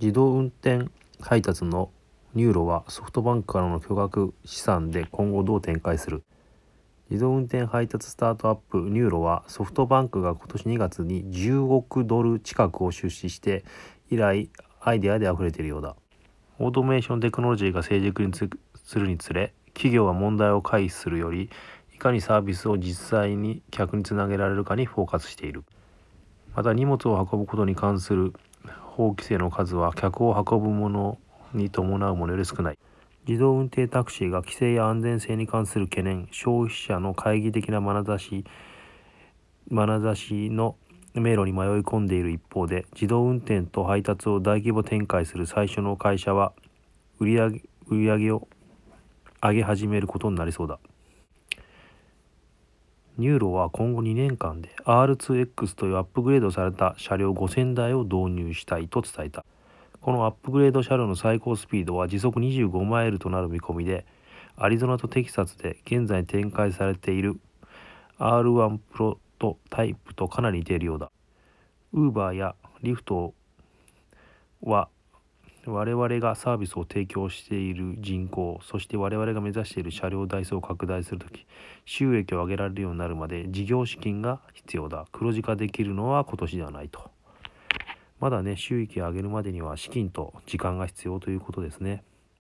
自動運転配達のニューロはソフトバンクからの巨額資産で今後どう展開する自動運転配達スタートアップニューロはソフトバンクが今年2月に10億ドル近くを出資して以来アイデアで溢れているようだオートメーションテクノロジーが成熟にするにつれ企業は問題を回避するよりいかにサービスを実際に客につなげられるかにフォーカスしているまた荷物を運ぶことに関する法規制の数は客を運ぶものに伴うものより少ない自動運転タクシーが規制や安全性に関する懸念消費者の懐疑的な眼差し眼差しの迷路に迷い込んでいる一方で自動運転と配達を大規模展開する最初の会社は売り上げ売り上げを上げ始めることになりそうだ。ニューロは今後2年間で R2X というアップグレードされた車両5000台を導入したいと伝えた。このアップグレード車両の最高スピードは時速25マイルとなる見込みで、アリゾナとテキサスで現在展開されている R1 プロトタイプとかなり似ているようだ。Uber やリフトは我々がサービスを提供している人口そして我々が目指している車両台数を拡大する時収益を上げられるようになるまで事業資金が必要だ黒字化できるのは今年ではないとまだね収益を上げるまでには資金と時間が必要ということですね。